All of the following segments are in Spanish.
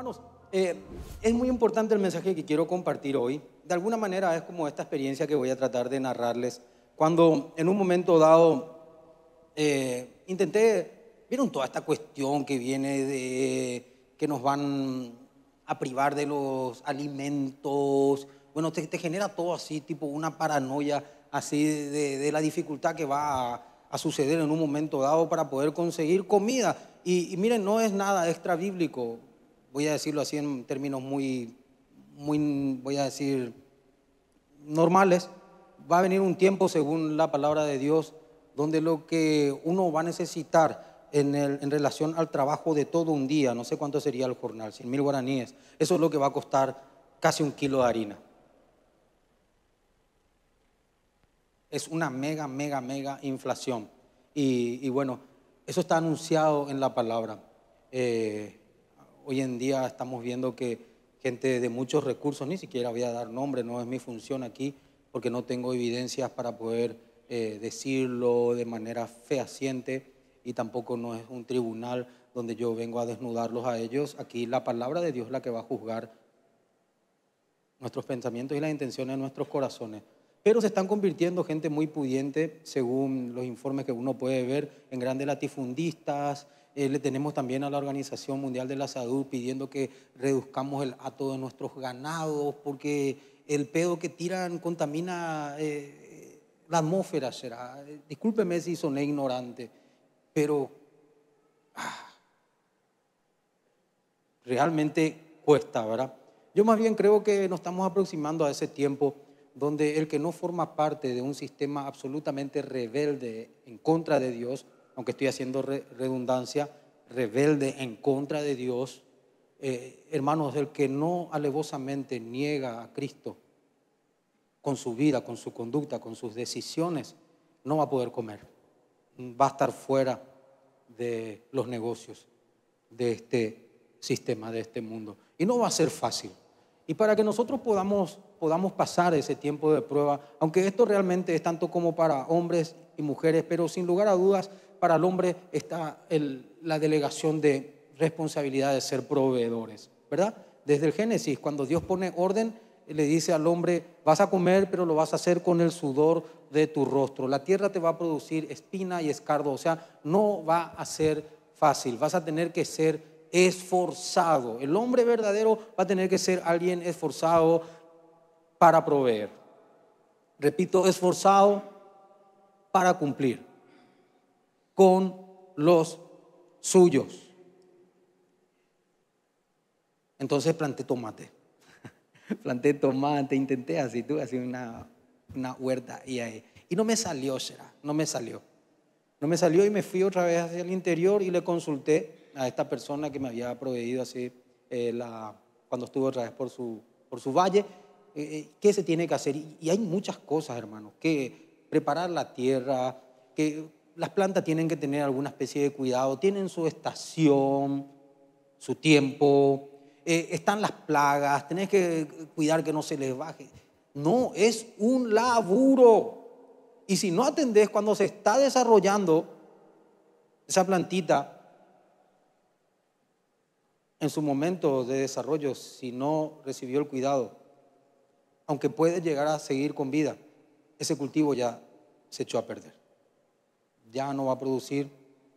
Hermanos, eh, es muy importante el mensaje que quiero compartir hoy. De alguna manera es como esta experiencia que voy a tratar de narrarles. Cuando en un momento dado eh, intenté, vieron toda esta cuestión que viene de que nos van a privar de los alimentos. Bueno, te, genera todo así, tipo una paranoia así de, la dificultad que va a, suceder en un momento dado para poder conseguir comida. Y, y miren, no es nada extra bíblico voy a decirlo así en términos muy, muy, voy a decir, normales, va a venir un tiempo, según la palabra de Dios, donde lo que uno va a necesitar en, relación al trabajo de todo un día, no sé cuánto sería el jornal, 100 mil guaraníes, eso es lo que va a costar casi un kilo de harina. Es una mega, mega, mega inflación. Y, y bueno, eso está anunciado en la palabra. Eh, Hoy en día estamos viendo que gente de muchos recursos, ni siquiera voy a dar nombre, no es mi función aquí, porque no tengo evidencias para poder eh, decirlo de manera fehaciente y tampoco no es un tribunal donde yo vengo a desnudarlos a ellos. Aquí la palabra de Dios es la que va a juzgar nuestros pensamientos y las intenciones de nuestros corazones. Pero se están convirtiendo gente muy pudiente, según los informes que uno puede ver, en grandes latifundistas, eh, le tenemos también a la Organización Mundial de la Salud pidiendo que reduzcamos el ato de nuestros ganados, porque el pedo que tiran contamina eh, la atmósfera, será. Eh, discúlpeme si soné ignorante, pero ah, realmente cuesta, ¿verdad? Yo más bien creo que nos estamos aproximando a ese tiempo donde el que no forma parte de un sistema absolutamente rebelde en contra de Dios, aunque estoy haciendo redundancia, rebelde en contra de Dios, eh, hermanos, el que no alevosamente niega a Cristo con su vida, con su conducta, con sus decisiones, no va a poder comer. Va a estar fuera de los negocios, de este sistema, de este mundo. Y no va a ser fácil. Y para que nosotros podamos, podamos pasar ese tiempo de prueba, aunque esto realmente es tanto como para hombres y mujeres, pero sin lugar a dudas para el hombre está la delegación de responsabilidad de ser proveedores, ¿verdad? Desde el Génesis, cuando Dios pone orden, le dice al hombre, vas a comer, pero lo vas a hacer con el sudor de tu rostro. La tierra te va a producir espina y escardo, o sea, no va a ser fácil, vas a tener que ser esforzado. El hombre verdadero va a tener que ser alguien esforzado para proveer. Repito, esforzado para cumplir con los suyos. Entonces planté tomate. planté tomate, intenté así, tuve así una, una huerta y ahí. Y no me salió, será, no me salió. No me salió y me fui otra vez hacia el interior y le consulté a esta persona que me había proveído así eh, la, cuando estuvo otra vez por su, por su valle. Eh, eh, ¿Qué se tiene que hacer? Y, hay muchas cosas, hermanos, que preparar la tierra, que las plantas tienen que tener alguna especie de cuidado, tienen su estación, su tiempo, eh, están las plagas, tenés que cuidar que no se les baje. No, es un laburo. Y si no atendés cuando se está desarrollando esa plantita, en su momento de desarrollo, si no recibió el cuidado, aunque puede llegar a seguir con vida, ese cultivo ya se echó a perder ya no va a producir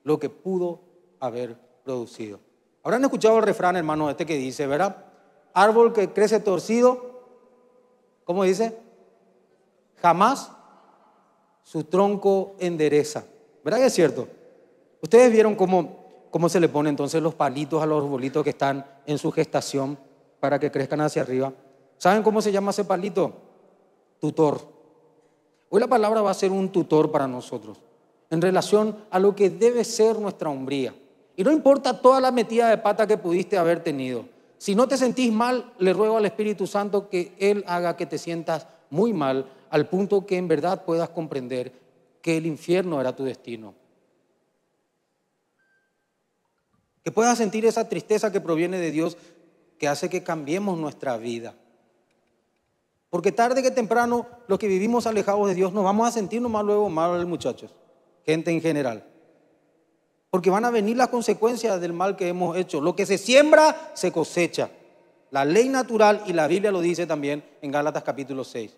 lo que pudo haber producido. Habrán escuchado el refrán, hermano, este que dice, ¿verdad? Árbol que crece torcido, ¿cómo dice? Jamás su tronco endereza. ¿Verdad que es cierto? Ustedes vieron cómo, se le ponen entonces los palitos a los arbolitos que están en su gestación para que crezcan hacia arriba. ¿Saben cómo se llama ese palito? Tutor. Hoy la palabra va a ser un tutor para nosotros en relación a lo que debe ser nuestra hombría. Y no importa toda la metida de pata que pudiste haber tenido. Si no te sentís mal, le ruego al Espíritu Santo que Él haga que te sientas muy mal al punto que en verdad puedas comprender que el infierno era tu destino. Que puedas sentir esa tristeza que proviene de Dios que hace que cambiemos nuestra vida. Porque tarde que temprano los que vivimos alejados de Dios nos vamos a sentir más luego mal, muchachos gente en general. Porque van a venir las consecuencias del mal que hemos hecho. Lo que se siembra, se cosecha. La ley natural y la Biblia lo dice también en Gálatas capítulo 6.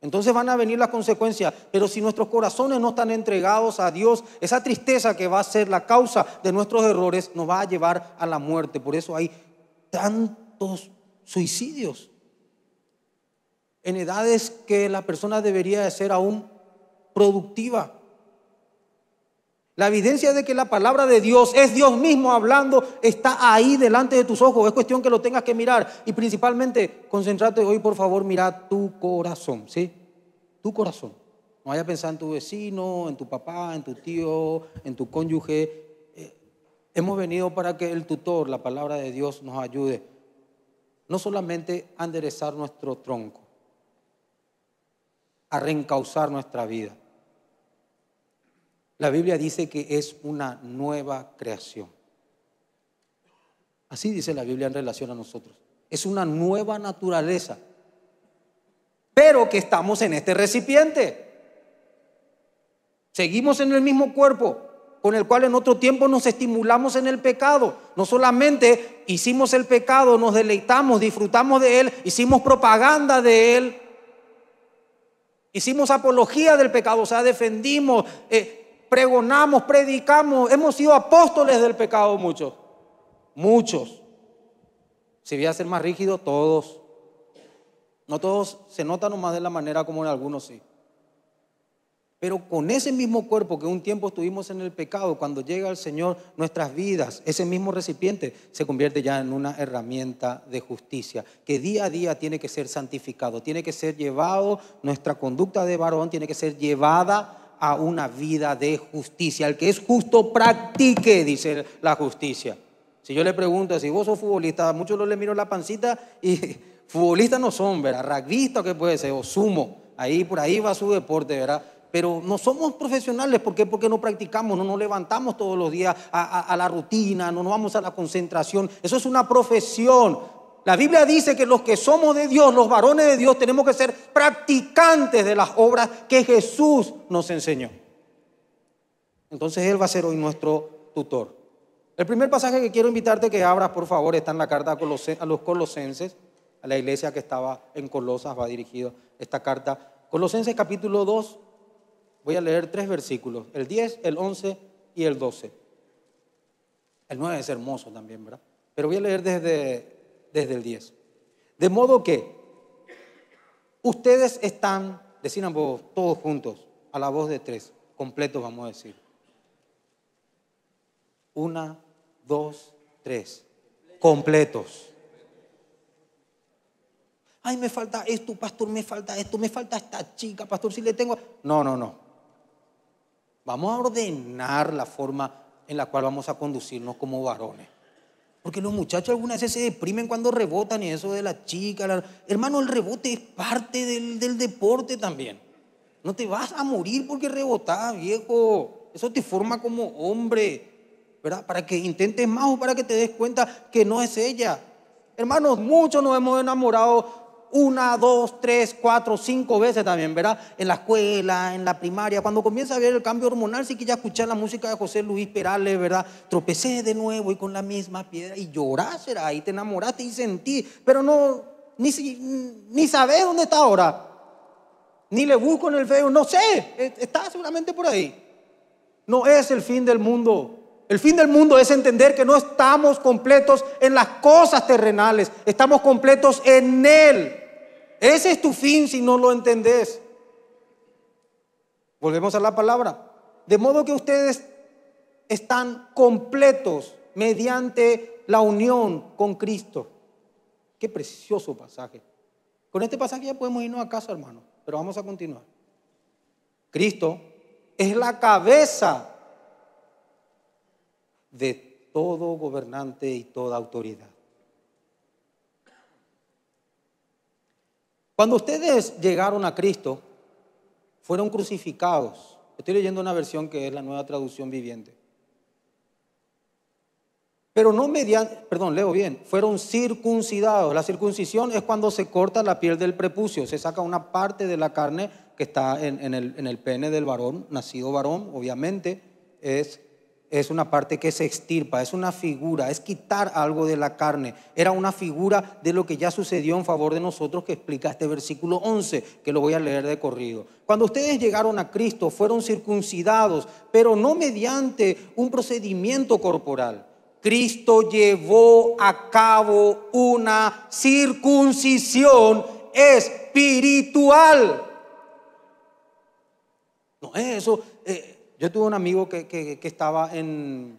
Entonces van a venir las consecuencias, pero si nuestros corazones no están entregados a Dios, esa tristeza que va a ser la causa de nuestros errores nos va a llevar a la muerte. Por eso hay tantos suicidios en edades que la persona debería de ser aún productiva. La evidencia de que la palabra de Dios es Dios mismo hablando, está ahí delante de tus ojos. Es cuestión que lo tengas que mirar. Y principalmente, concéntrate hoy, por favor, mira tu corazón, ¿sí? Tu corazón. No vaya a pensar en tu vecino, en tu papá, en tu tío, en tu cónyuge. Eh, hemos venido para que el tutor, la palabra de Dios, nos ayude. No solamente a enderezar nuestro tronco, a reencauzar nuestra vida la Biblia dice que es una nueva creación. Así dice la Biblia en relación a nosotros. Es una nueva naturaleza. Pero que estamos en este recipiente. Seguimos en el mismo cuerpo con el cual en otro tiempo nos estimulamos en el pecado. No solamente hicimos el pecado, nos deleitamos, disfrutamos de él, hicimos propaganda de él, hicimos apología del pecado, o sea, defendimos, eh, pregonamos, predicamos, hemos sido apóstoles del pecado muchos, muchos. Si voy a ser más rígido, todos. No todos se notan nomás de la manera como en algunos sí. Pero con ese mismo cuerpo que un tiempo estuvimos en el pecado, cuando llega el Señor, nuestras vidas, ese mismo recipiente, se convierte ya en una herramienta de justicia, que día a día tiene que ser santificado, tiene que ser llevado, nuestra conducta de varón tiene que ser llevada a una vida de justicia. El que es justo practique, dice la justicia. Si yo le pregunto, si vos sos futbolista, muchos no le miro la pancita y futbolistas no son, ¿verdad? o que puede ser, o sumo. Ahí por ahí va su deporte, ¿verdad? Pero no somos profesionales, ¿por qué? Porque no practicamos, no nos levantamos todos los días a la rutina, no nos vamos a la concentración. Eso es una profesión, la Biblia dice que los que somos de Dios, los varones de Dios, tenemos que ser practicantes de las obras que Jesús nos enseñó. Entonces Él va a ser hoy nuestro tutor. El primer pasaje que quiero invitarte que abras, por favor, está en la carta a los colosenses, a la iglesia que estaba en Colosas, va dirigida esta carta. Colosenses capítulo 2, voy a leer tres versículos, el 10, el 11 y el 12. El 9 es hermoso también, ¿verdad? Pero voy a leer desde desde el 10. De modo que ustedes están, decían todos juntos, a la voz de tres, completos vamos a decir. Una, dos, tres, completos. Ay, me falta esto, pastor, me falta esto, me falta esta chica, pastor, si le tengo... No, no, no. Vamos a ordenar la forma en la cual vamos a conducirnos como varones. Porque los muchachos algunas veces se deprimen cuando rebotan y eso de la chica. Hermano, el rebote es parte del, del deporte también. No te vas a morir porque rebotás, viejo. Eso te forma como hombre. ¿Verdad? Para que intentes más o para que te des cuenta que no es ella. Hermanos, muchos nos hemos enamorado una, dos, tres, cuatro, cinco veces también, ¿verdad? En la escuela, en la primaria, cuando comienza a ver el cambio hormonal, sí que ya escuchar la música de José Luis Perales, ¿verdad? Tropecé de nuevo y con la misma piedra y llorás, ¿verdad? Y te enamoraste y sentí, pero no, ni, ni sabes dónde está ahora. Ni le busco en el feo, no sé, eh, está seguramente por ahí. No es el fin del mundo. El fin del mundo es entender que no estamos completos en las cosas terrenales, estamos completos en Él. Ese es tu fin si no lo entendés. Volvemos a la palabra. De modo que ustedes están completos mediante la unión con Cristo. Qué precioso pasaje. Con este pasaje ya podemos irnos a casa, hermano, pero vamos a continuar. Cristo es la cabeza de todo gobernante y toda autoridad. Cuando ustedes llegaron a Cristo, fueron crucificados. Estoy leyendo una versión que es la nueva traducción viviente. Pero no mediante, perdón, leo bien, fueron circuncidados. La circuncisión es cuando se corta la piel del prepucio, se saca una parte de la carne que está en, el, en el, pene del varón, nacido varón, obviamente, es es una parte que se extirpa, es una figura, es quitar algo de la carne. Era una figura de lo que ya sucedió en favor de nosotros que explica este versículo 11, que lo voy a leer de corrido. Cuando ustedes llegaron a Cristo, fueron circuncidados, pero no mediante un procedimiento corporal. Cristo llevó a cabo una circuncisión espiritual. No es eso yo tuve un amigo que, estaba en,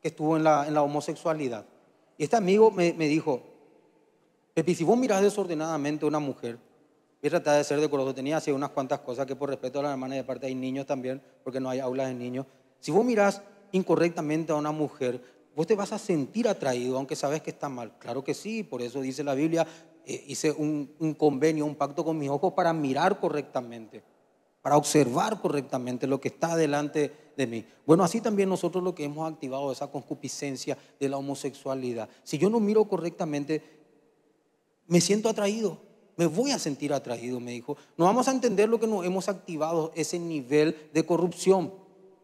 que estuvo en la, homosexualidad. Y este amigo me, dijo, Pepi, si vos mirás desordenadamente a una mujer, y tratar de ser decoroso, tenía así unas cuantas cosas que por respeto a las hermanas de parte hay niños también, porque no hay aulas de niños. Si vos mirás incorrectamente a una mujer, vos te vas a sentir atraído, aunque sabes que está mal. Claro que sí, por eso dice la Biblia, eh, hice un, convenio, un pacto con mis ojos para mirar correctamente para observar correctamente lo que está delante de mí. Bueno, así también nosotros lo que hemos activado, esa concupiscencia de la homosexualidad. Si yo no miro correctamente, me siento atraído, me voy a sentir atraído, me dijo. No vamos a entender lo que nos hemos activado, ese nivel de corrupción,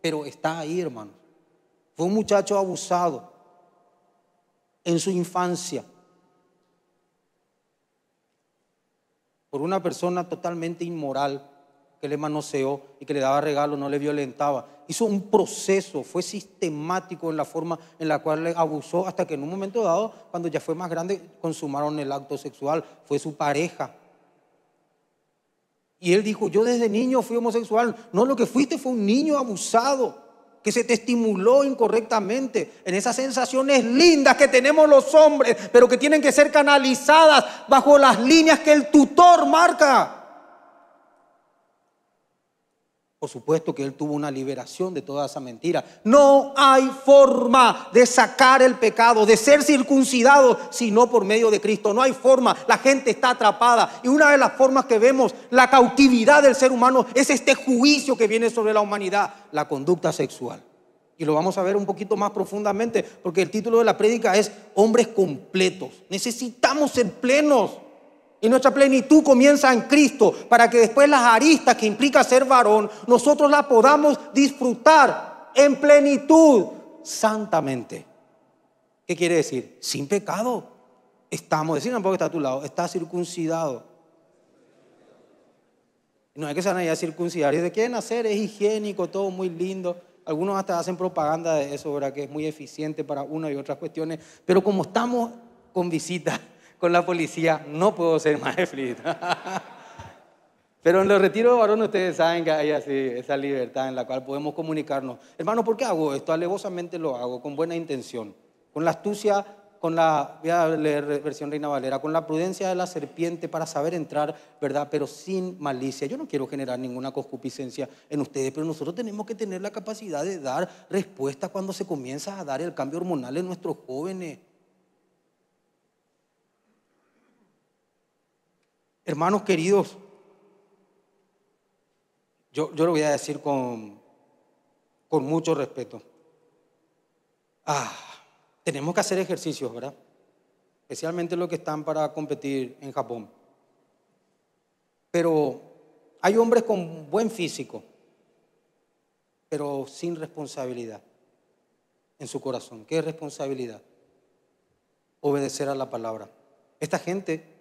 pero está ahí, hermano. Fue un muchacho abusado en su infancia por una persona totalmente inmoral que le manoseó y que le daba regalos, no le violentaba. Hizo un proceso, fue sistemático en la forma en la cual le abusó hasta que en un momento dado, cuando ya fue más grande, consumaron el acto sexual, fue su pareja. Y él dijo, yo desde niño fui homosexual. No, lo que fuiste fue un niño abusado, que se te estimuló incorrectamente en esas sensaciones lindas que tenemos los hombres, pero que tienen que ser canalizadas bajo las líneas que el tutor marca. Por supuesto que él tuvo una liberación de toda esa mentira. No hay forma de sacar el pecado, de ser circuncidado, sino por medio de Cristo. No hay forma. La gente está atrapada. Y una de las formas que vemos la cautividad del ser humano es este juicio que viene sobre la humanidad, la conducta sexual. Y lo vamos a ver un poquito más profundamente, porque el título de la prédica es Hombres completos. Necesitamos ser plenos. Y nuestra plenitud comienza en Cristo para que después las aristas que implica ser varón, nosotros las podamos disfrutar en plenitud, santamente. ¿Qué quiere decir? Sin pecado. Estamos, decir tampoco está a tu lado, está circuncidado. No hay que se van a de a circuncidar. es higiénico, todo muy lindo. Algunos hasta hacen propaganda de eso, ¿verdad? Que es muy eficiente para una y otras cuestiones. Pero como estamos con visita, con la policía no puedo ser más explícito. Pero en los retiros de varones ustedes saben que hay así, esa libertad en la cual podemos comunicarnos. Hermano, ¿por qué hago esto? Alevosamente lo hago, con buena intención, con la astucia, con la, voy a leer versión Reina Valera, con la prudencia de la serpiente para saber entrar, ¿verdad? Pero sin malicia. Yo no quiero generar ninguna concupiscencia en ustedes, pero nosotros tenemos que tener la capacidad de dar respuesta cuando se comienza a dar el cambio hormonal en nuestros jóvenes. Hermanos queridos, yo, yo lo voy a decir con, con mucho respeto. Ah, tenemos que hacer ejercicios, ¿verdad? Especialmente los que están para competir en Japón. Pero hay hombres con buen físico, pero sin responsabilidad en su corazón. ¿Qué responsabilidad? Obedecer a la palabra. Esta gente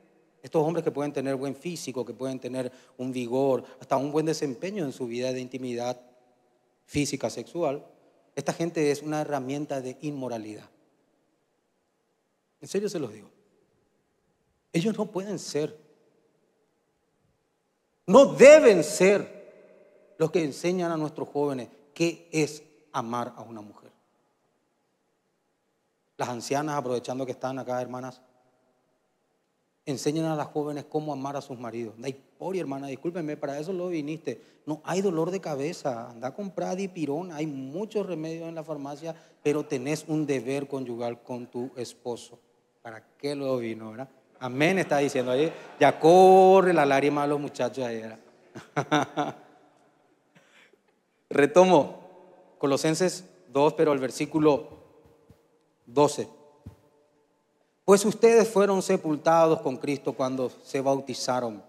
estos hombres que pueden tener buen físico, que pueden tener un vigor, hasta un buen desempeño en su vida de intimidad física, sexual, esta gente es una herramienta de inmoralidad. En serio se los digo. Ellos no pueden ser. No deben ser los que enseñan a nuestros jóvenes qué es amar a una mujer. Las ancianas, aprovechando que están acá, hermanas, Enseñen a las jóvenes cómo amar a sus maridos. Ay, pobre hermana, discúlpeme, para eso lo viniste. No, hay dolor de cabeza, anda a comprar dipirón, hay muchos remedios en la farmacia, pero tenés un deber conyugal con tu esposo. ¿Para qué lo vino, verdad? Amén, está diciendo ahí. Ya corre la lágrima a los muchachos ahí, Retomo, Colosenses 2, pero el versículo 12. Pues ustedes fueron sepultados con Cristo cuando se bautizaron.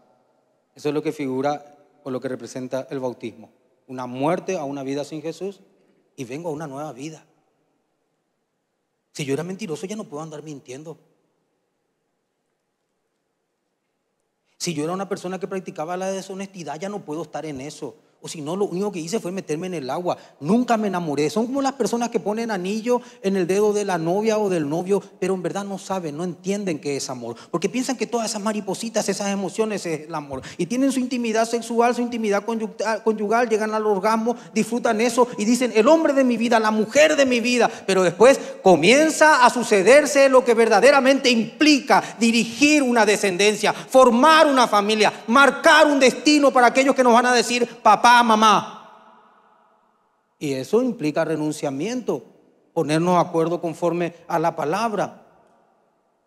Eso es lo que figura o lo que representa el bautismo. Una muerte a una vida sin Jesús y vengo a una nueva vida. Si yo era mentiroso ya no puedo andar mintiendo. Si yo era una persona que practicaba la deshonestidad ya no puedo estar en eso. O si no, lo único que hice fue meterme en el agua. Nunca me enamoré. Son como las personas que ponen anillo en el dedo de la novia o del novio, pero en verdad no saben, no entienden qué es amor. Porque piensan que todas esas maripositas, esas emociones es el amor. Y tienen su intimidad sexual, su intimidad conyugal, conyugal llegan al orgasmo, disfrutan eso y dicen, el hombre de mi vida, la mujer de mi vida. Pero después comienza a sucederse lo que verdaderamente implica dirigir una descendencia, formar una familia, marcar un destino para aquellos que nos van a decir, papá mamá. Y eso implica renunciamiento, ponernos de acuerdo conforme a la palabra.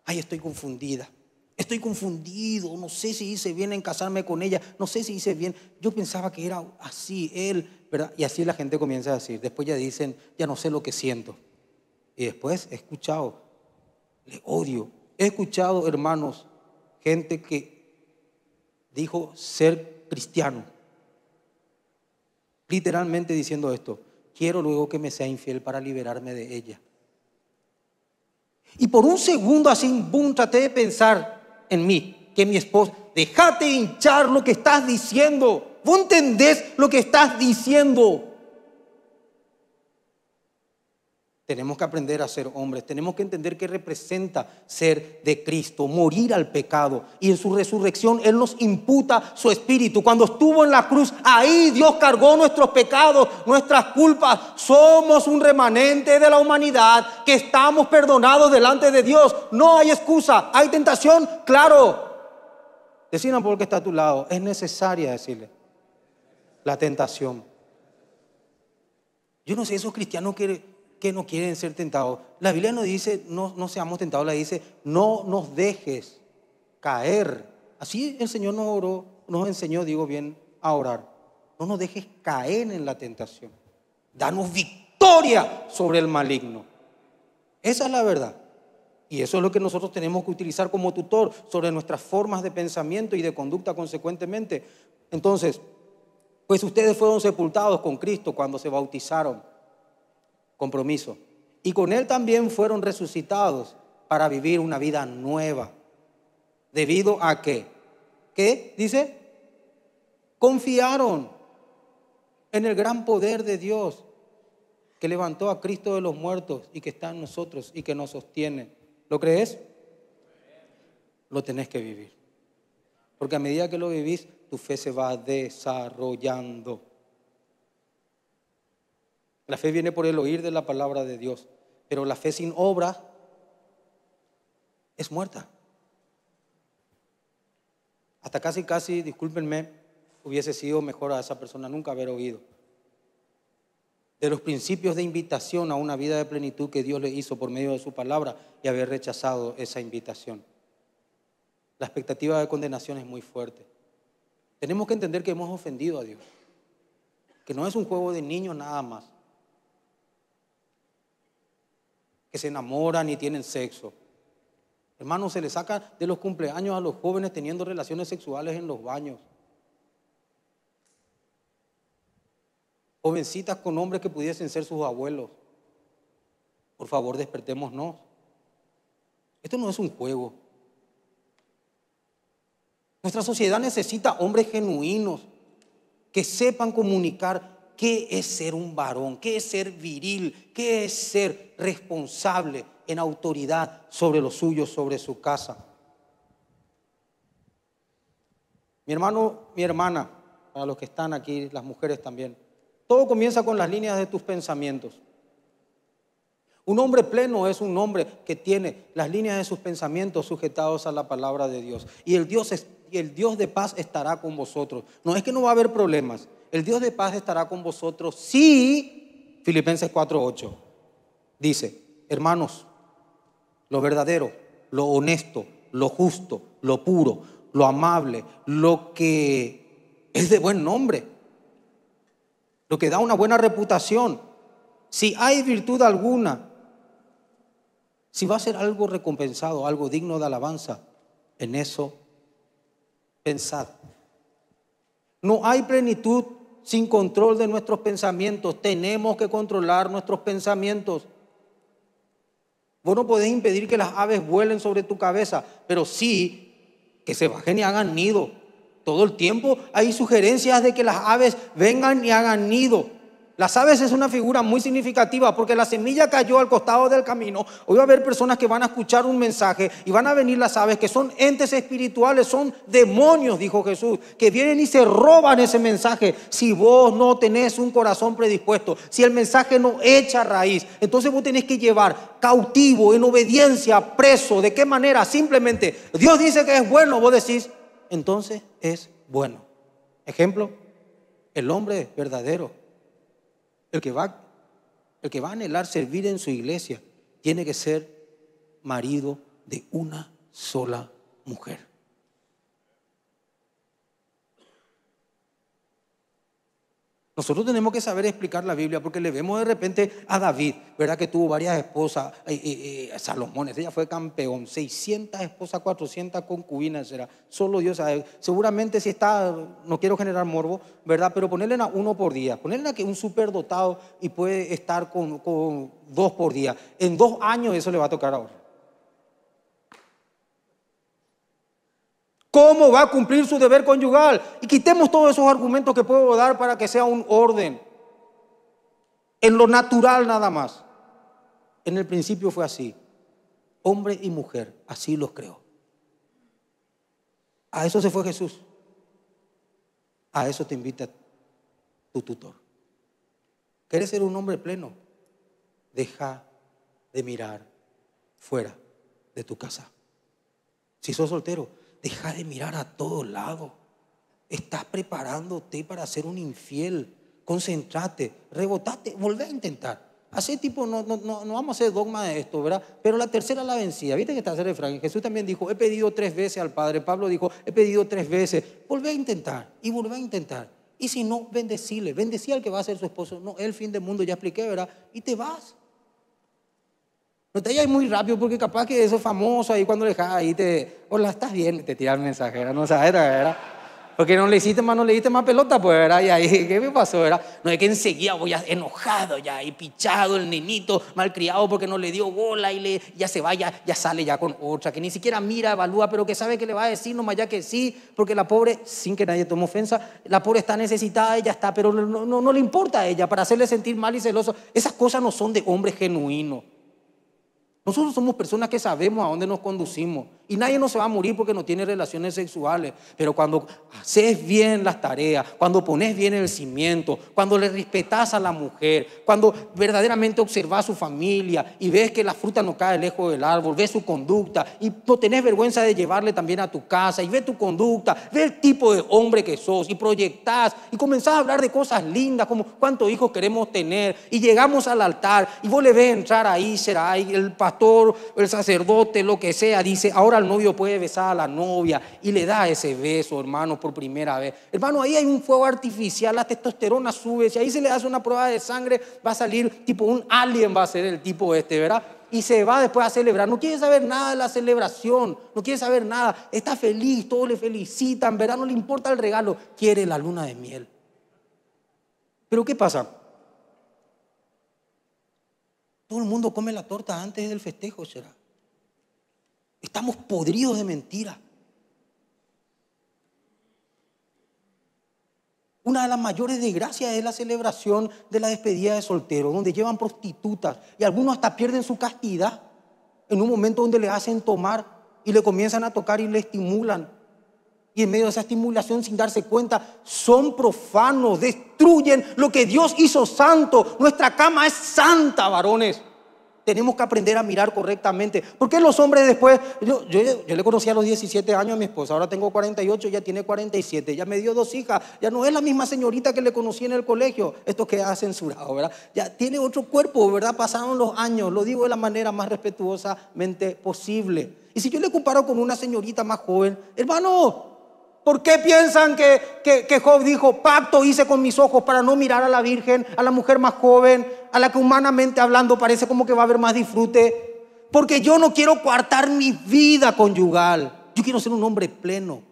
Ay, estoy confundida. Estoy confundido, no sé si hice bien en casarme con ella, no sé si hice bien. Yo pensaba que era así, él, ¿verdad? Y así la gente comienza a decir. Después ya dicen, ya no sé lo que siento. Y después he escuchado, le odio. He escuchado, hermanos, gente que dijo ser cristiano literalmente diciendo esto, quiero luego que me sea infiel para liberarme de ella. Y por un segundo así, boom, traté de pensar en mí, que mi esposa, déjate hinchar lo que estás diciendo, vos entendés lo que estás diciendo. Tenemos que aprender a ser hombres, tenemos que entender qué representa ser de Cristo, morir al pecado. Y en su resurrección Él nos imputa su espíritu. Cuando estuvo en la cruz, ahí Dios cargó nuestros pecados, nuestras culpas. Somos un remanente de la humanidad que estamos perdonados delante de Dios. No hay excusa, hay tentación, claro. Decirle porque está a tu lado, es necesaria decirle la tentación. Yo no sé, esos cristianos que que no quieren ser tentados. La Biblia no dice, no, no seamos tentados, la dice, no nos dejes caer. Así el Señor nos oró, nos enseñó, digo bien, a orar. No nos dejes caer en la tentación. Danos victoria sobre el maligno. Esa es la verdad. Y eso es lo que nosotros tenemos que utilizar como tutor sobre nuestras formas de pensamiento y de conducta consecuentemente. Entonces, pues ustedes fueron sepultados con Cristo cuando se bautizaron compromiso. Y con Él también fueron resucitados para vivir una vida nueva. ¿Debido a qué? ¿Qué? Dice, confiaron en el gran poder de Dios que levantó a Cristo de los muertos y que está en nosotros y que nos sostiene. ¿Lo crees? Lo tenés que vivir. Porque a medida que lo vivís, tu fe se va desarrollando. La fe viene por el oír de la palabra de Dios, pero la fe sin obra es muerta. Hasta casi, casi, discúlpenme, hubiese sido mejor a esa persona nunca haber oído. De los principios de invitación a una vida de plenitud que Dios le hizo por medio de su palabra y haber rechazado esa invitación. La expectativa de condenación es muy fuerte. Tenemos que entender que hemos ofendido a Dios, que no es un juego de niños nada más. se enamoran y tienen sexo. Hermanos, se le saca de los cumpleaños a los jóvenes teniendo relaciones sexuales en los baños. Jovencitas con hombres que pudiesen ser sus abuelos. Por favor, despertémonos. Esto no es un juego. Nuestra sociedad necesita hombres genuinos que sepan comunicar qué es ser un varón, qué es ser viril, qué es ser responsable en autoridad sobre los suyos, sobre su casa. Mi hermano, mi hermana, para los que están aquí, las mujeres también, todo comienza con las líneas de tus pensamientos. Un hombre pleno es un hombre que tiene las líneas de sus pensamientos sujetados a la palabra de Dios. Y el Dios, y el Dios de paz estará con vosotros. No es que no va a haber problemas, el Dios de paz estará con vosotros si, Filipenses 4:8, dice, hermanos, lo verdadero, lo honesto, lo justo, lo puro, lo amable, lo que es de buen nombre, lo que da una buena reputación, si hay virtud alguna, si va a ser algo recompensado, algo digno de alabanza, en eso pensad. No hay plenitud sin control de nuestros pensamientos. Tenemos que controlar nuestros pensamientos. Vos no podés impedir que las aves vuelen sobre tu cabeza, pero sí que se bajen y hagan nido. Todo el tiempo hay sugerencias de que las aves vengan y hagan nido. Las aves es una figura muy significativa porque la semilla cayó al costado del camino. Hoy va a haber personas que van a escuchar un mensaje y van a venir las aves que son entes espirituales, son demonios, dijo Jesús, que vienen y se roban ese mensaje si vos no tenés un corazón predispuesto, si el mensaje no echa raíz. Entonces vos tenés que llevar cautivo, en obediencia, preso. ¿De qué manera? Simplemente, Dios dice que es bueno, vos decís, entonces es bueno. Ejemplo, el hombre verdadero el que va, a anhelar servir en su iglesia tiene que ser marido de una sola mujer. Nosotros tenemos que saber explicar la Biblia porque le vemos de repente a David, ¿verdad? Que tuvo varias esposas, eh, ella eh, eh, fue campeón, 600 esposas, 400 concubinas, era Solo Dios sabe. Seguramente si está, no quiero generar morbo, ¿verdad? Pero ponerle a uno por día, ponerle a que un superdotado y puede estar con dos por día. En dos años eso le va a tocar ahora. ¿Cómo va a cumplir su deber conyugal? Y quitemos todos esos argumentos que puedo dar para que sea un orden. En lo natural nada más. En el principio fue así. Hombre y mujer, así los creó. A eso se fue Jesús. A eso te invita tu tutor. ¿Quieres ser un hombre pleno? Deja de mirar fuera de tu casa. Si sos soltero, Deja de mirar a todo lado Estás preparándote para ser un infiel. Concentrate, rebotate, volvé a intentar. Hace tipo, no, no, no, vamos a hacer dogma de esto, ¿verdad? Pero la tercera la vencida. ¿Viste que está el refrán? Jesús también dijo, he pedido tres veces al Padre. Pablo dijo, he pedido tres veces. Volvé a intentar y volvé a intentar. Y si no, bendecile. Bendecí al que va a ser su esposo. No, el fin del mundo, ya expliqué, ¿verdad? Y te vas. No te vayas muy rápido porque capaz que eso es famoso ahí cuando le dejas ahí te... Hola, ¿estás bien? Te tiran mensajera, No sabes, ¿verdad? Porque no le hiciste más, no le diste más pelota, pues, ¿verdad? Y ahí, ¿qué me pasó, verdad? No es que enseguida voy enojado ya, y pichado el nenito, malcriado porque no le dio bola y le, ya se va, ya sale ya con otra, que ni siquiera mira, evalúa, pero que sabe que le va a decir nomás ya que sí, porque la pobre, sin que nadie tome ofensa, la pobre está necesitada, ella está, pero no, no le importa a ella para hacerle sentir mal y celoso. Esas cosas no son de hombre genuino. Nosotros somos personas que sabemos a dónde nos conducimos y nadie no se va a morir porque no tiene relaciones sexuales. Pero cuando haces bien las tareas, cuando pones bien el cimiento, cuando le respetas a la mujer, cuando verdaderamente observás su familia y ves que la fruta no cae lejos del árbol, ves su conducta y no tenés vergüenza de llevarle también a tu casa y ves tu conducta, ves el tipo de hombre que sos y proyectás y comenzás a hablar de cosas lindas como cuántos hijos queremos tener y llegamos al altar y vos le ves entrar ahí, será ahí el pastor el sacerdote, lo que sea, dice, ahora el novio puede besar a la novia y le da ese beso, hermano, por primera vez. Hermano, ahí hay un fuego artificial, la testosterona sube, si ahí se le hace una prueba de sangre, va a salir tipo un alien, va a ser el tipo este, ¿verdad? y se va después a celebrar. No quiere saber nada de la celebración, no quiere saber nada. Está feliz, todos le felicitan, ¿verdad? no le importa el regalo, quiere la luna de miel. Pero ¿qué pasa? Todo el mundo come la torta antes del festejo, será. Estamos podridos de mentiras. Una de las mayores desgracias es la celebración de la despedida de solteros, donde llevan prostitutas y algunos hasta pierden su castidad en un momento donde le hacen tomar y le comienzan a tocar y le estimulan y en medio de esa estimulación sin darse cuenta son profanos, destruyen lo que Dios hizo santo. Nuestra cama es santa, varones. Tenemos que aprender a mirar correctamente. Porque los hombres después, yo, le conocí a los 17 años a mi esposa, ahora tengo 48, ya tiene 47, ya me dio dos hijas, ya no es la misma señorita que le conocí en el colegio. Esto queda censurado, ¿verdad? Ya tiene otro cuerpo, ¿verdad? Pasaron los años, lo digo de la manera más respetuosamente posible. Y si yo le comparo con una señorita más joven, hermano, ¿Por qué piensan que, Job dijo, pacto hice con mis ojos para no mirar a la virgen, a la mujer más joven, a la que humanamente hablando parece como que va a haber más disfrute? Porque yo no quiero coartar mi vida conyugal. Yo quiero ser un hombre pleno.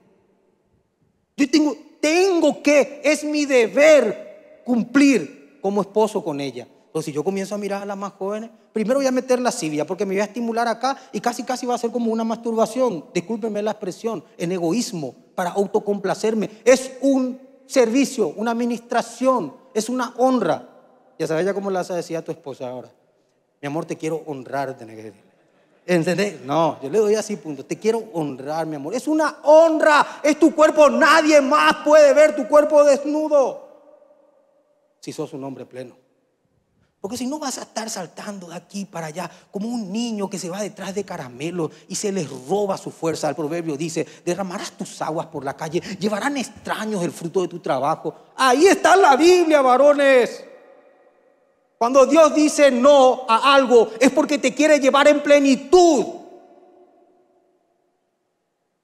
Yo tengo, tengo que, es mi deber cumplir como esposo con ella. Entonces, si yo comienzo a mirar a las más jóvenes, primero voy a meter la cibia porque me voy a estimular acá y casi casi va a ser como una masturbación, discúlpeme la expresión, en egoísmo, para autocomplacerme. Es un servicio, una administración, es una honra. Ya sabes ya cómo la decía a tu esposa ahora. Mi amor, te quiero honrar, tenés que No, yo le doy así, punto. Te quiero honrar, mi amor. Es una honra, es tu cuerpo. Nadie más puede ver tu cuerpo desnudo si sos un hombre pleno. Porque si no vas a estar saltando de aquí para allá como un niño que se va detrás de caramelos y se les roba su fuerza. El proverbio dice, derramarás tus aguas por la calle, llevarán extraños el fruto de tu trabajo. Ahí está la Biblia, varones. Cuando Dios dice no a algo es porque te quiere llevar en plenitud.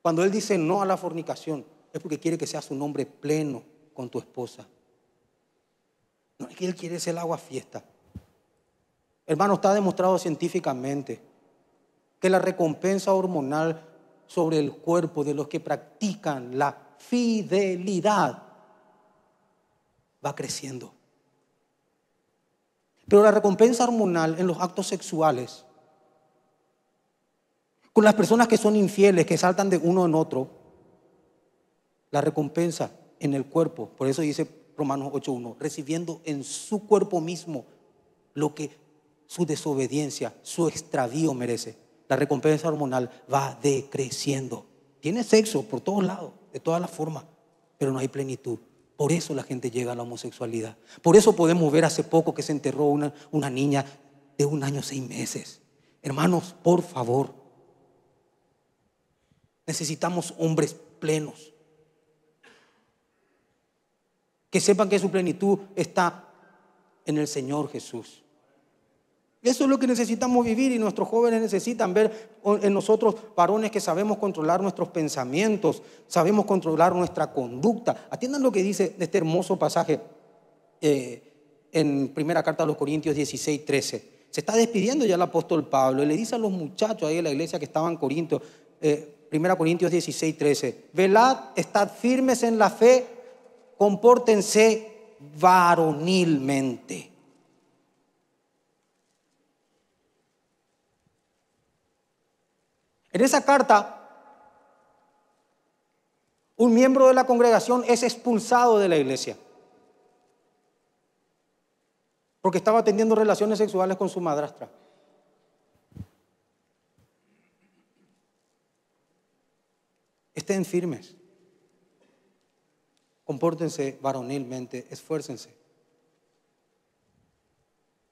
Cuando Él dice no a la fornicación es porque quiere que seas un hombre pleno con tu esposa. No es que Él quiere ser el agua fiesta. Hermano, está demostrado científicamente que la recompensa hormonal sobre el cuerpo de los que practican la fidelidad va creciendo. Pero la recompensa hormonal en los actos sexuales, con las personas que son infieles, que saltan de uno en otro, la recompensa en el cuerpo, por eso dice Romanos 8.1, recibiendo en su cuerpo mismo lo que su desobediencia, su extravío merece. La recompensa hormonal va decreciendo. Tiene sexo por todos lados, de todas las formas, pero no hay plenitud. Por eso la gente llega a la homosexualidad. Por eso podemos ver hace poco que se enterró una, una niña de un año seis meses. Hermanos, por favor, necesitamos hombres plenos. Que sepan que su plenitud está en el Señor Jesús. Eso es lo que necesitamos vivir y nuestros jóvenes necesitan ver en nosotros varones que sabemos controlar nuestros pensamientos, sabemos controlar nuestra conducta. Atiendan lo que dice este hermoso pasaje eh, en primera carta a los Corintios 16, 13. Se está despidiendo ya el apóstol Pablo y le dice a los muchachos ahí en la iglesia que estaban en Corinto, eh, Corintios 16, 13, velad, estad firmes en la fe, compórtense varonilmente. En esa carta, un miembro de la congregación es expulsado de la iglesia porque estaba teniendo relaciones sexuales con su madrastra. Estén firmes. Compórtense varonilmente, esfuércense.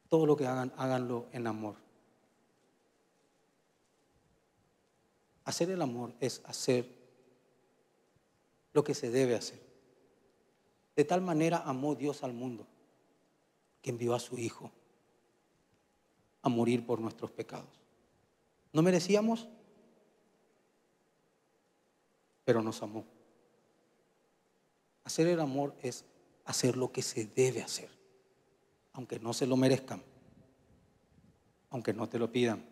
Todo lo que hagan, háganlo en amor. Hacer el amor es hacer lo que se debe hacer. De tal manera amó Dios al mundo que envió a su Hijo a morir por nuestros pecados. No merecíamos, pero nos amó. Hacer el amor es hacer lo que se debe hacer, aunque no se lo merezcan, aunque no te lo pidan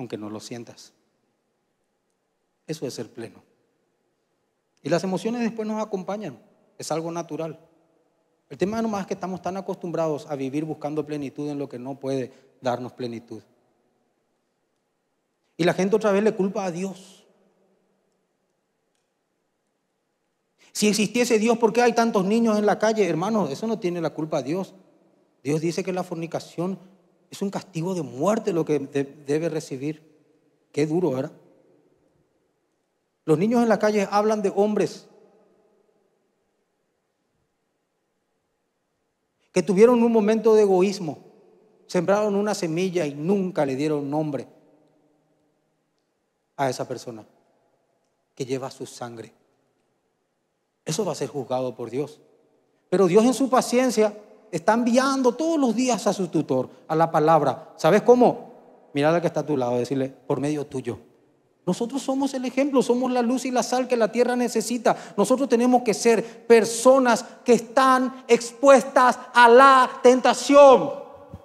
aunque no lo sientas. Eso es ser pleno. Y las emociones después nos acompañan, es algo natural. El tema nomás es que estamos tan acostumbrados a vivir buscando plenitud en lo que no puede darnos plenitud. Y la gente otra vez le culpa a Dios. Si existiese Dios, ¿por qué hay tantos niños en la calle? Hermanos, eso no tiene la culpa a Dios. Dios dice que la fornicación es un castigo de muerte lo que debe recibir. Qué duro, era Los niños en la calle hablan de hombres que tuvieron un momento de egoísmo, sembraron una semilla y nunca le dieron nombre a esa persona que lleva su sangre. Eso va a ser juzgado por Dios. Pero Dios en su paciencia está enviando todos los días a su tutor, a la palabra. ¿Sabes cómo? Mirar al que está a tu lado, decirle, por medio tuyo. Nosotros somos el ejemplo, somos la luz y la sal que la tierra necesita. Nosotros tenemos que ser personas que están expuestas a la tentación.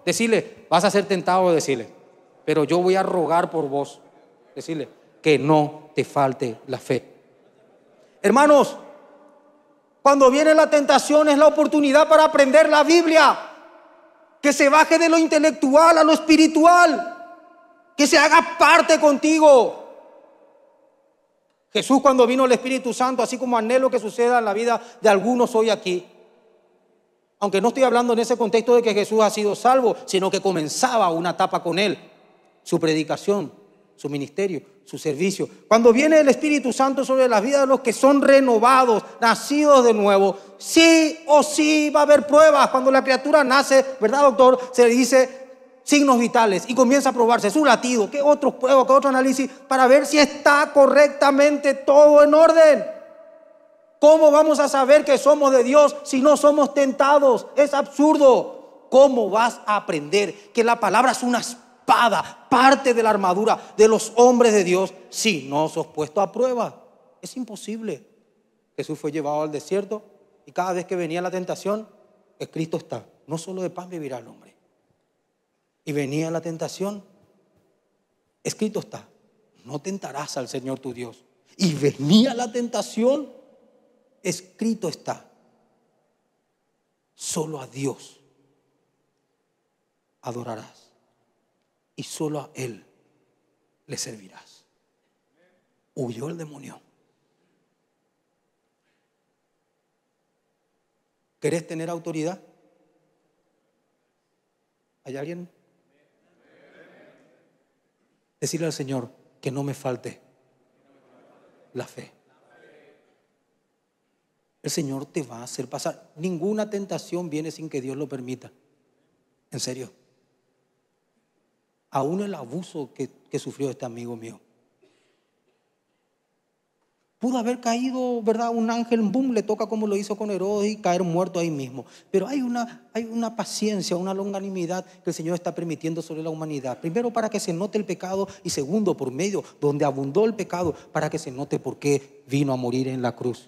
Decirle, vas a ser tentado, decirle, pero yo voy a rogar por vos. Decirle, que no te falte la fe. Hermanos, cuando viene la tentación es la oportunidad para aprender la Biblia. Que se baje de lo intelectual a lo espiritual. Que se haga parte contigo. Jesús cuando vino el Espíritu Santo, así como anhelo que suceda en la vida de algunos hoy aquí. Aunque no estoy hablando en ese contexto de que Jesús ha sido salvo, sino que comenzaba una etapa con él, su predicación, su ministerio, su servicio. Cuando viene el Espíritu Santo sobre las vidas de los que son renovados, nacidos de nuevo, sí o sí va a haber pruebas. Cuando la criatura nace, ¿verdad, doctor? Se le dice signos vitales y comienza a probarse su latido, qué otros pruebas, qué otro análisis, para ver si está correctamente todo en orden. ¿Cómo vamos a saber que somos de Dios si no somos tentados? Es absurdo. ¿Cómo vas a aprender que la palabra es una espada parte de la armadura de los hombres de Dios si no sos puesto a prueba. Es imposible. Jesús fue llevado al desierto y cada vez que venía la tentación, escrito está. No solo de pan vivirá el hombre. Y venía la tentación, escrito está, no tentarás al Señor tu Dios. Y venía la tentación, escrito está, solo a Dios adorarás y solo a Él le servirás. Huyó el demonio. ¿Querés tener autoridad? ¿Hay alguien? Decirle al Señor que no me falte la fe. El Señor te va a hacer pasar. Ninguna tentación viene sin que Dios lo permita. En serio aún el abuso que, sufrió este amigo mío. Pudo haber caído, ¿verdad? Un ángel, boom, le toca como lo hizo con Herodes y caer muerto ahí mismo. Pero hay una, hay una paciencia, una longanimidad que el Señor está permitiendo sobre la humanidad. Primero, para que se note el pecado y segundo, por medio donde abundó el pecado, para que se note por qué vino a morir en la cruz.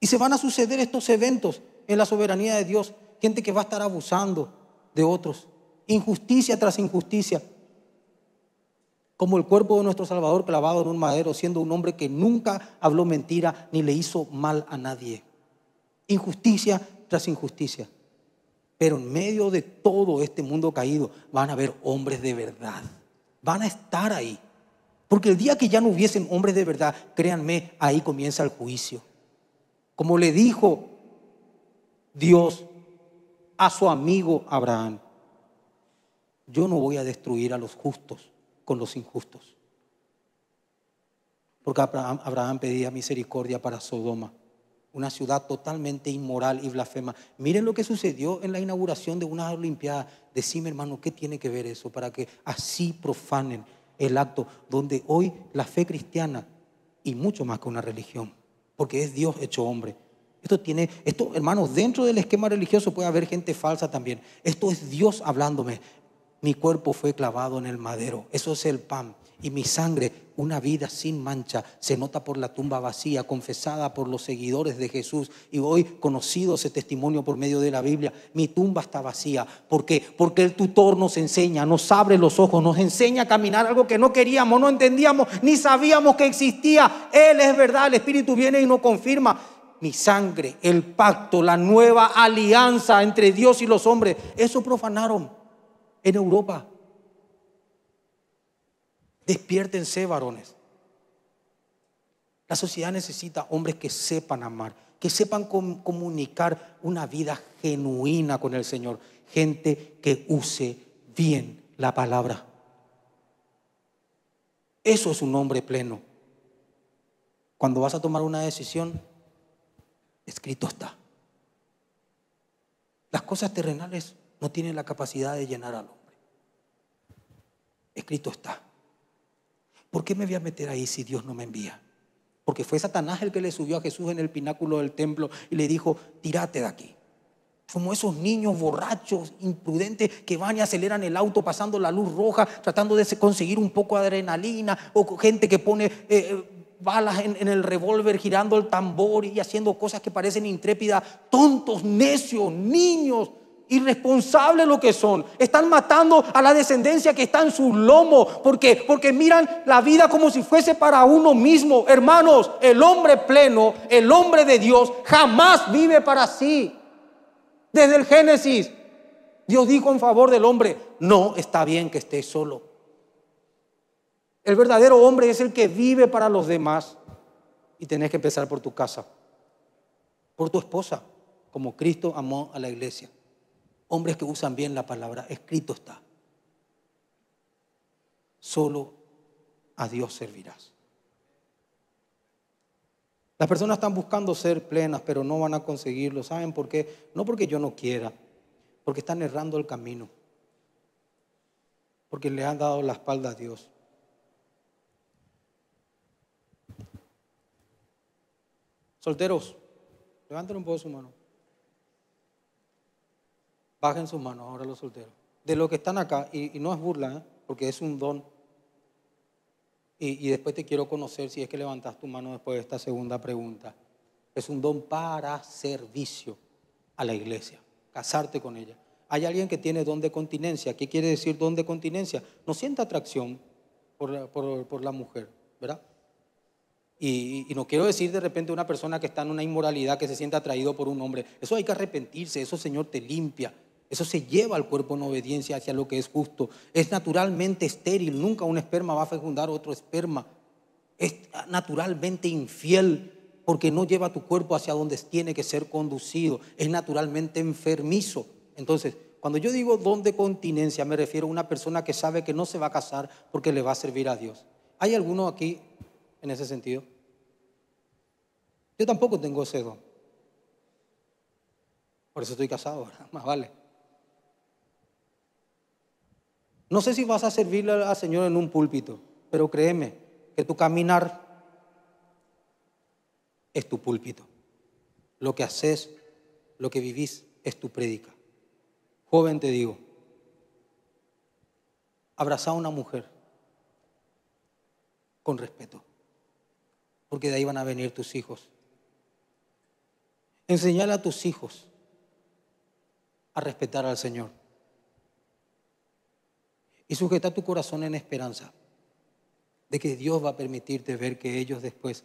Y se van a suceder estos eventos en la soberanía de Dios. Gente que va a estar abusando, de otros, injusticia tras injusticia, como el cuerpo de nuestro Salvador clavado en un madero, siendo un hombre que nunca habló mentira ni le hizo mal a nadie. Injusticia tras injusticia. Pero en medio de todo este mundo caído van a haber hombres de verdad. Van a estar ahí. Porque el día que ya no hubiesen hombres de verdad, créanme, ahí comienza el juicio. Como le dijo Dios a su amigo Abraham, yo no voy a destruir a los justos con los injustos. Porque Abraham, pedía misericordia para Sodoma, una ciudad totalmente inmoral y blasfema. Miren lo que sucedió en la inauguración de una Olimpiada Decime, hermano, ¿qué tiene que ver eso para que así profanen el acto donde hoy la fe cristiana, y mucho más que una religión, porque es Dios hecho hombre, esto tiene, esto, hermanos, dentro del esquema religioso puede haber gente falsa también. Esto es Dios hablándome. Mi cuerpo fue clavado en el madero. Eso es el pan. Y mi sangre, una vida sin mancha, se nota por la tumba vacía, confesada por los seguidores de Jesús. Y hoy conocido ese testimonio por medio de la Biblia. Mi tumba está vacía. ¿Por qué? Porque el tutor nos enseña, nos abre los ojos, nos enseña a caminar algo que no queríamos, no entendíamos, ni sabíamos que existía. Él es verdad, el Espíritu viene y nos confirma mi sangre, el pacto, la nueva alianza entre Dios y los hombres. Eso profanaron en Europa. Despiértense, varones. La sociedad necesita hombres que sepan amar, que sepan comunicar una vida genuina con el Señor. Gente que use bien la palabra. Eso es un hombre pleno. Cuando vas a tomar una decisión, escrito está. Las cosas terrenales no tienen la capacidad de llenar al hombre. Escrito está. ¿Por qué me voy a meter ahí si Dios no me envía? Porque fue Satanás el que le subió a Jesús en el pináculo del templo y le dijo, tírate de aquí. Como esos niños borrachos, imprudentes, que van y aceleran el auto pasando la luz roja, tratando de conseguir un poco de adrenalina, o gente que pone eh, eh, balas en, el revólver, girando el tambor y haciendo cosas que parecen intrépidas, tontos, necios, niños, irresponsables lo que son. Están matando a la descendencia que está en su lomo. porque Porque miran la vida como si fuese para uno mismo. Hermanos, el hombre pleno, el hombre de Dios, jamás vive para sí. Desde el Génesis, Dios dijo en favor del hombre, no está bien que esté solo. El verdadero hombre es el que vive para los demás. Y tenés que empezar por tu casa, por tu esposa, como Cristo amó a la iglesia. Hombres que usan bien la palabra, escrito está. Solo a Dios servirás. Las personas están buscando ser plenas, pero no van a conseguirlo. ¿Saben por qué? No porque yo no quiera, porque están errando el camino, porque le han dado la espalda a Dios. Solteros, levanten un poco su mano. Bajen sus manos ahora los solteros. De los que están acá, y, no es burla, ¿eh? porque es un don. Y, después te quiero conocer si es que levantas tu mano después de esta segunda pregunta. Es un don para servicio a la iglesia, casarte con ella. Hay alguien que tiene don de continencia. ¿Qué quiere decir don de continencia? No siente atracción por, por la mujer, ¿verdad? Y, no quiero decir de repente una persona que está en una inmoralidad, que se sienta atraído por un hombre. Eso hay que arrepentirse, eso Señor te limpia. Eso se lleva al cuerpo en obediencia hacia lo que es justo. Es naturalmente estéril, nunca un esperma va a fecundar otro esperma. Es naturalmente infiel porque no lleva tu cuerpo hacia donde tiene que ser conducido. Es naturalmente enfermizo. Entonces, cuando yo digo don de continencia, me refiero a una persona que sabe que no se va a casar porque le va a servir a Dios. ¿Hay algunos aquí en ese sentido. Yo tampoco tengo ese Por eso estoy casado, ¿verdad? más vale. No sé si vas a servirle al Señor en un púlpito, pero créeme que tu caminar es tu púlpito. Lo que haces, lo que vivís es tu prédica. Joven te digo, abraza a una mujer con respeto porque de ahí van a venir tus hijos. Enseñale a tus hijos a respetar al Señor. Y sujeta tu corazón en esperanza de que Dios va a permitirte ver que ellos después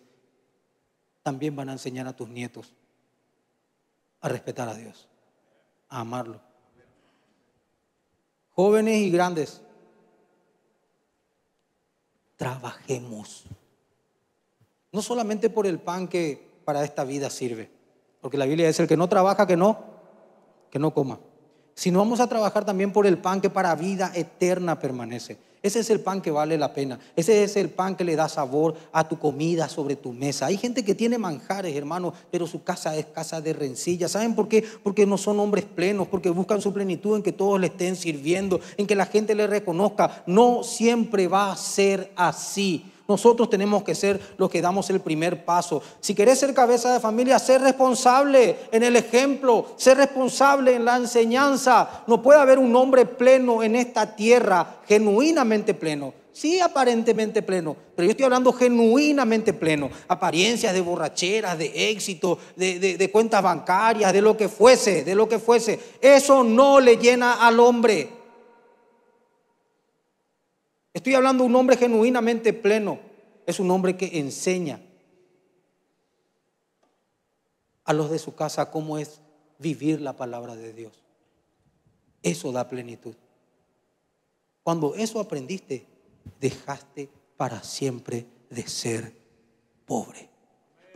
también van a enseñar a tus nietos a respetar a Dios, a amarlo. Jóvenes y grandes, trabajemos. No solamente por el pan que para esta vida sirve, porque la Biblia dice el que no trabaja, que no, que no coma, sino vamos a trabajar también por el pan que para vida eterna permanece. Ese es el pan que vale la pena. Ese es el pan que le da sabor a tu comida sobre tu mesa. Hay gente que tiene manjares, hermano, pero su casa es casa de rencilla. ¿Saben por qué? Porque no son hombres plenos, porque buscan su plenitud en que todos le estén sirviendo, en que la gente le reconozca. No siempre va a ser así. Nosotros tenemos que ser los que damos el primer paso. Si querés ser cabeza de familia, ser responsable en el ejemplo, ser responsable en la enseñanza. No puede haber un hombre pleno en esta tierra, genuinamente pleno. Sí, aparentemente pleno, pero yo estoy hablando genuinamente pleno. Apariencias de borracheras, de éxito, de, de cuentas bancarias, de lo que fuese, de lo que fuese. Eso no le llena al hombre. Estoy hablando de un hombre genuinamente pleno. Es un hombre que enseña a los de su casa cómo es vivir la palabra de Dios. Eso da plenitud. Cuando eso aprendiste, dejaste para siempre de ser pobre.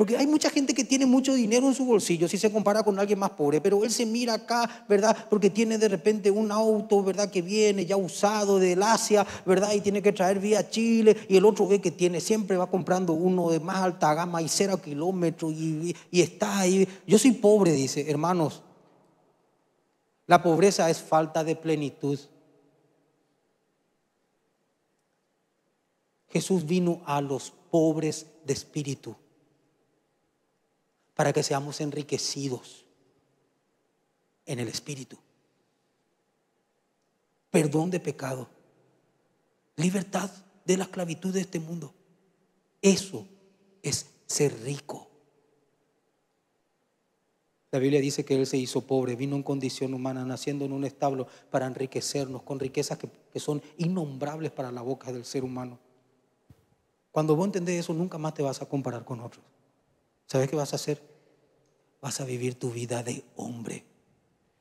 Porque hay mucha gente que tiene mucho dinero en su bolsillo si se compara con alguien más pobre, pero él se mira acá, ¿verdad? Porque tiene de repente un auto, ¿verdad? Que viene ya usado del Asia, ¿verdad? Y tiene que traer vía Chile y el otro ve que tiene, siempre va comprando uno de más alta gama y cero kilómetros y, y está ahí. Yo soy pobre, dice, hermanos. La pobreza es falta de plenitud. Jesús vino a los pobres de espíritu para que seamos enriquecidos en el Espíritu. Perdón de pecado, libertad de la esclavitud de este mundo. Eso es ser rico. La Biblia dice que Él se hizo pobre, vino en condición humana, naciendo en un establo para enriquecernos con riquezas que, son innombrables para la boca del ser humano. Cuando vos entendés eso, nunca más te vas a comparar con otros. ¿Sabes qué vas a hacer? Vas a vivir tu vida de hombre.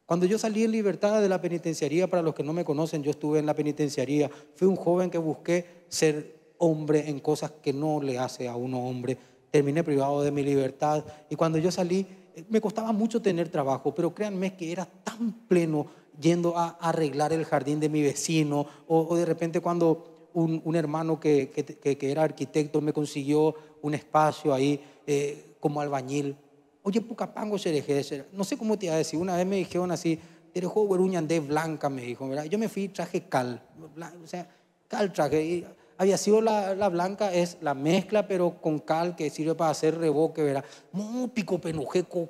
Cuando yo salí en libertad de la penitenciaría, para los que no me conocen, yo estuve en la penitenciaría, fui un joven que busqué ser hombre en cosas que no le hace a uno hombre. Terminé privado de mi libertad y cuando yo salí eh, me costaba mucho tener trabajo, pero créanme que era tan pleno yendo a arreglar el jardín de mi vecino o, de repente cuando un, hermano que, era arquitecto me consiguió un espacio ahí. Eh, como albañil. Oye, Pucapango, ser no sé cómo te iba a decir. Una vez me dijeron así, eres juego de blanca, me dijo, Yo me fui traje cal, o sea, cal traje. había sido la, blanca, es la mezcla, pero con cal que sirve para hacer reboque, ¿verdad? Muy pico penojeco,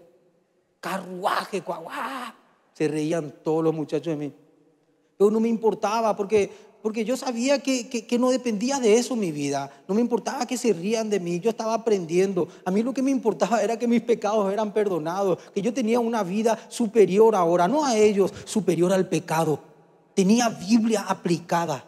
carruaje, cuagua, Se reían todos los muchachos de mí. Pero no me importaba porque porque yo sabía que, no dependía de eso mi vida. No me importaba que se rían de mí, yo estaba aprendiendo. A mí lo que me importaba era que mis pecados eran perdonados, que yo tenía una vida superior ahora, no a ellos, superior al pecado. Tenía Biblia aplicada.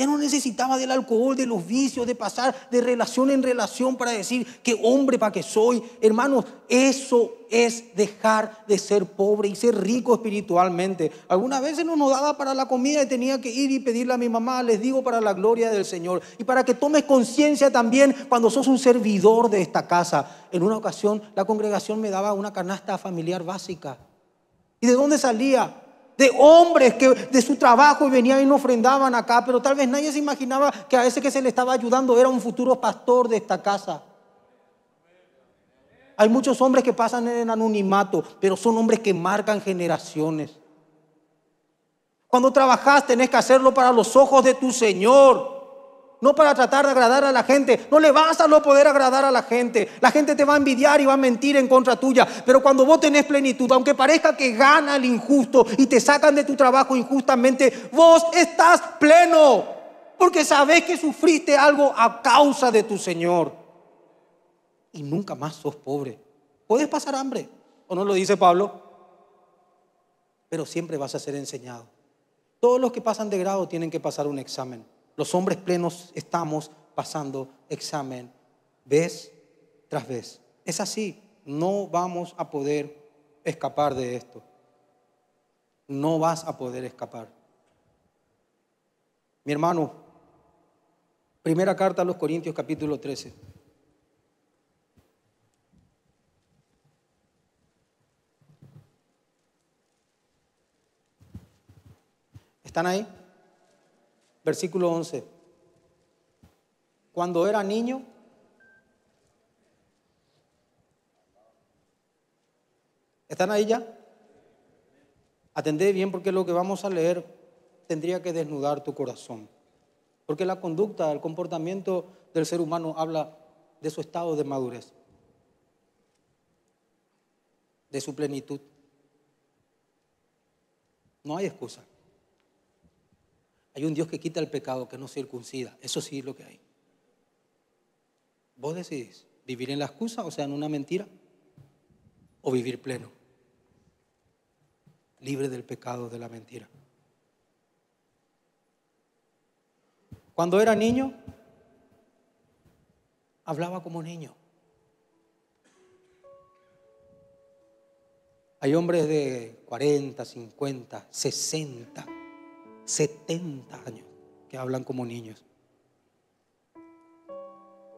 Ya no necesitaba del alcohol, de los vicios, de pasar de relación en relación para decir qué hombre para que soy. Hermanos, eso es dejar de ser pobre y ser rico espiritualmente. Algunas veces no nos daba para la comida y tenía que ir y pedirle a mi mamá, les digo para la gloria del Señor. Y para que tomes conciencia también cuando sos un servidor de esta casa. En una ocasión la congregación me daba una canasta familiar básica. ¿Y de dónde salía? de hombres que de su trabajo y venían y no ofrendaban acá, pero tal vez nadie se imaginaba que a ese que se le estaba ayudando era un futuro pastor de esta casa. Hay muchos hombres que pasan en anonimato, pero son hombres que marcan generaciones. Cuando trabajas tenés que hacerlo para los ojos de tu Señor no para tratar de agradar a la gente. No le vas a no poder agradar a la gente. La gente te va a envidiar y va a mentir en contra tuya. Pero cuando vos tenés plenitud, aunque parezca que gana el injusto y te sacan de tu trabajo injustamente, vos estás pleno. Porque sabés que sufriste algo a causa de tu Señor. Y nunca más sos pobre. Puedes pasar hambre. ¿O no lo dice Pablo? Pero siempre vas a ser enseñado. Todos los que pasan de grado tienen que pasar un examen. Los hombres plenos estamos pasando examen vez tras vez. Es así, no vamos a poder escapar de esto. No vas a poder escapar. Mi hermano, primera carta a los Corintios capítulo 13. ¿Están ahí? Versículo 11. Cuando era niño, ¿están ahí ya? Atendé bien porque lo que vamos a leer tendría que desnudar tu corazón. Porque la conducta, el comportamiento del ser humano habla de su estado de madurez, de su plenitud. No hay excusa. Hay un Dios que quita el pecado, que no circuncida. Eso sí es lo que hay. Vos decidís vivir en la excusa, o sea, en una mentira, o vivir pleno, libre del pecado, de la mentira. Cuando era niño, hablaba como niño. Hay hombres de 40, 50, 60 70 años que hablan como niños.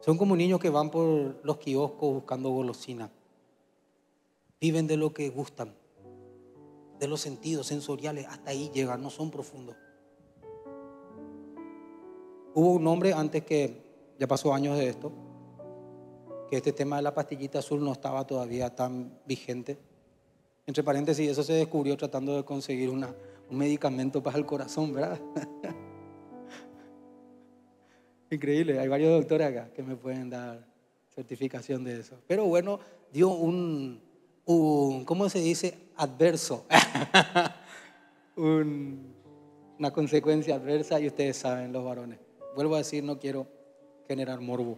Son como niños que van por los kioscos buscando golosinas. Viven de lo que gustan, de los sentidos sensoriales. Hasta ahí llegan, no son profundos. Hubo un hombre antes que, ya pasó años de esto, que este tema de la pastillita azul no estaba todavía tan vigente. Entre paréntesis, eso se descubrió tratando de conseguir una, un medicamento para el corazón, ¿verdad? Increíble, hay varios doctores acá que me pueden dar certificación de eso. Pero bueno, dio un, ¿cómo se dice? Adverso. una consecuencia adversa y ustedes saben, los varones. Vuelvo a decir, no quiero generar morbo.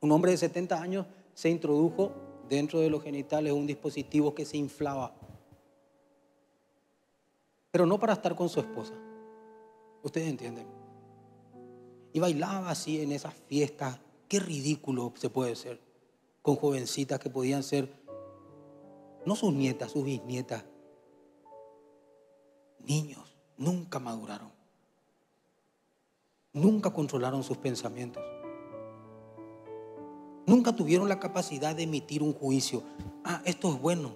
Un hombre de 70 años se introdujo dentro de los genitales un dispositivo que se inflaba pero no para estar con su esposa. Ustedes entienden. Y bailaba así en esas fiestas. Qué ridículo se puede ser con jovencitas que podían ser, no sus nietas, sus bisnietas, niños. Nunca maduraron. Nunca controlaron sus pensamientos. Nunca tuvieron la capacidad de emitir un juicio. Ah, esto es bueno.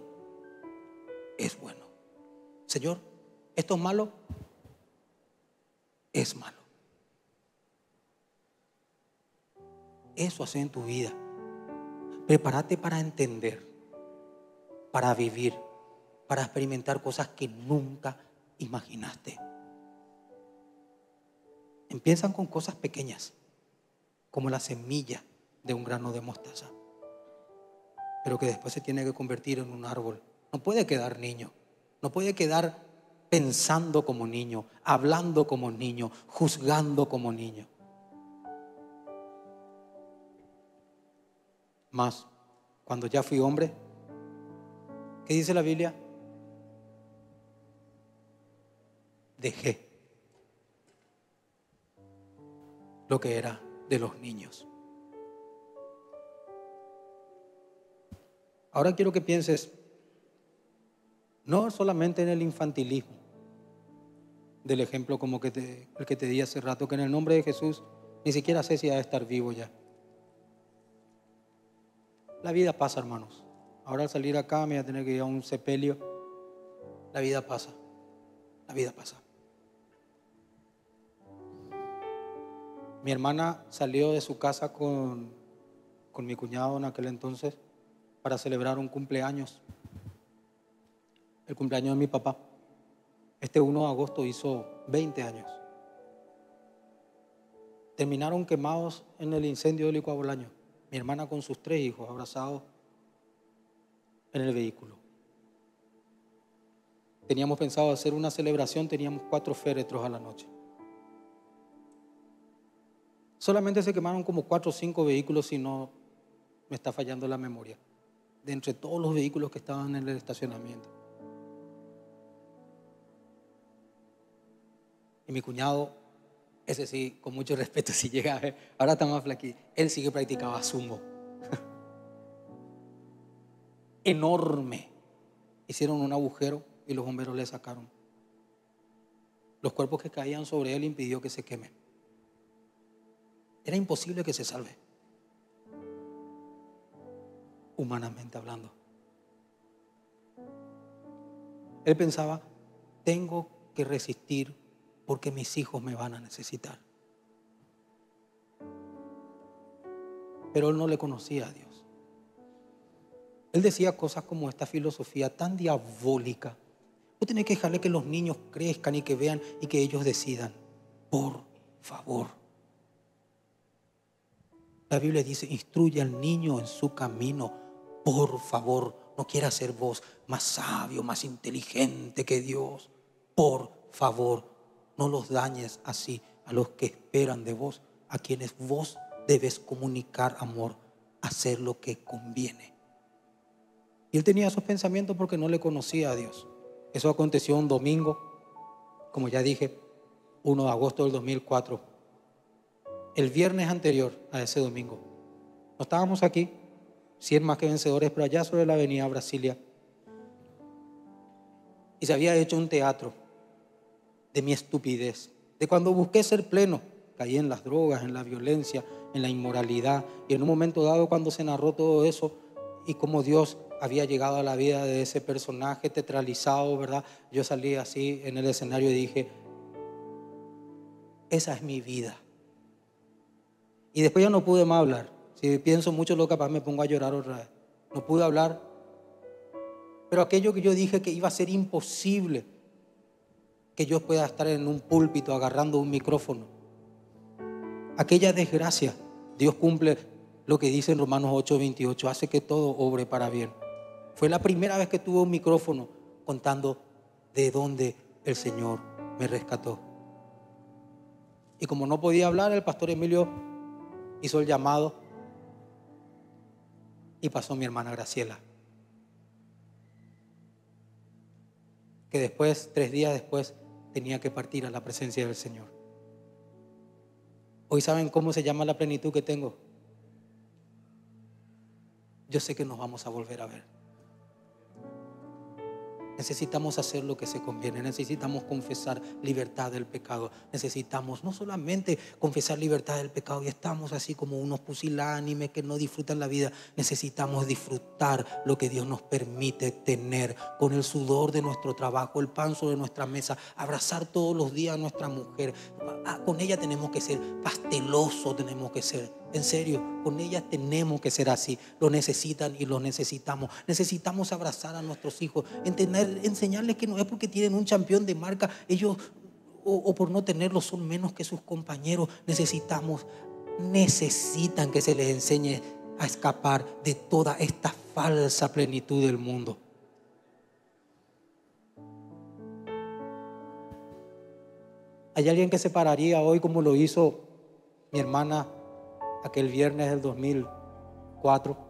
Es bueno. Señor, ¿Esto es malo? Es malo. Eso hace en tu vida. Prepárate para entender, para vivir, para experimentar cosas que nunca imaginaste. Empiezan con cosas pequeñas, como la semilla de un grano de mostaza, pero que después se tiene que convertir en un árbol. No puede quedar niño, no puede quedar pensando como niño, hablando como niño, juzgando como niño. Más, cuando ya fui hombre, ¿qué dice la Biblia? Dejé lo que era de los niños. Ahora quiero que pienses no solamente en el infantilismo, del ejemplo como que el que te di hace rato, que en el nombre de Jesús ni siquiera sé si ha de estar vivo ya. La vida pasa, hermanos. Ahora al salir acá me voy a tener que ir a un sepelio. La vida pasa. La vida pasa. Mi hermana salió de su casa con, con mi cuñado en aquel entonces para celebrar un cumpleaños. El cumpleaños de mi papá. Este 1 de agosto hizo 20 años. Terminaron quemados en el incendio de Licuabolaño. Mi hermana con sus tres hijos abrazados en el vehículo. Teníamos pensado hacer una celebración, teníamos cuatro féretros a la noche. Solamente se quemaron como cuatro o cinco vehículos, si no me está fallando la memoria, de entre todos los vehículos que estaban en el estacionamiento. Y mi cuñado, ese sí, con mucho respeto, si llega a ver, ahora está más flaquito, él sigue practicaba sumo. Enorme. Hicieron un agujero y los bomberos le sacaron. Los cuerpos que caían sobre él impidió que se queme. Era imposible que se salve. Humanamente hablando. Él pensaba, tengo que resistir porque mis hijos me van a necesitar. Pero él no le conocía a Dios. Él decía cosas como esta filosofía tan diabólica. Vos tenés que dejarle que los niños crezcan y que vean y que ellos decidan. Por favor. La Biblia dice, instruye al niño en su camino. Por favor, no quiera ser vos más sabio, más inteligente que Dios. Por favor, no los dañes así a los que esperan de vos, a quienes vos debes comunicar amor, hacer lo que conviene. Y él tenía esos pensamientos porque no le conocía a Dios. Eso aconteció un domingo, como ya dije, 1 de agosto del 2004. El viernes anterior a ese domingo, no estábamos aquí, 100 más que vencedores, pero allá sobre la avenida Brasilia. Y se había hecho un teatro de mi estupidez, de cuando busqué ser pleno, caí en las drogas, en la violencia, en la inmoralidad. Y en un momento dado, cuando se narró todo eso y como Dios había llegado a la vida de ese personaje tetralizado, ¿verdad? Yo salí así en el escenario y dije, esa es mi vida. Y después ya no pude más hablar. Si pienso mucho, lo capaz me pongo a llorar otra vez. No pude hablar. Pero aquello que yo dije que iba a ser imposible, que yo pueda estar en un púlpito agarrando un micrófono. Aquella desgracia, Dios cumple lo que dice en Romanos 8:28, hace que todo obre para bien. Fue la primera vez que tuve un micrófono contando de dónde el Señor me rescató. Y como no podía hablar, el pastor Emilio hizo el llamado y pasó mi hermana Graciela. que después, tres días después, tenía que partir a la presencia del Señor. Hoy saben cómo se llama la plenitud que tengo. Yo sé que nos vamos a volver a ver. Necesitamos hacer lo que se conviene, necesitamos confesar libertad del pecado, necesitamos no solamente confesar libertad del pecado y estamos así como unos pusilánimes que no disfrutan la vida, necesitamos disfrutar lo que Dios nos permite tener con el sudor de nuestro trabajo, el pan sobre nuestra mesa, abrazar todos los días a nuestra mujer. Ah, con ella tenemos que ser pasteloso, tenemos que ser en serio, con ellas tenemos que ser así. Lo necesitan y lo necesitamos. Necesitamos abrazar a nuestros hijos, enseñarles que no es porque tienen un campeón de marca, ellos o, por no tenerlo son menos que sus compañeros. Necesitamos, necesitan que se les enseñe a escapar de toda esta falsa plenitud del mundo. ¿Hay alguien que se pararía hoy como lo hizo mi hermana aquel viernes del 2004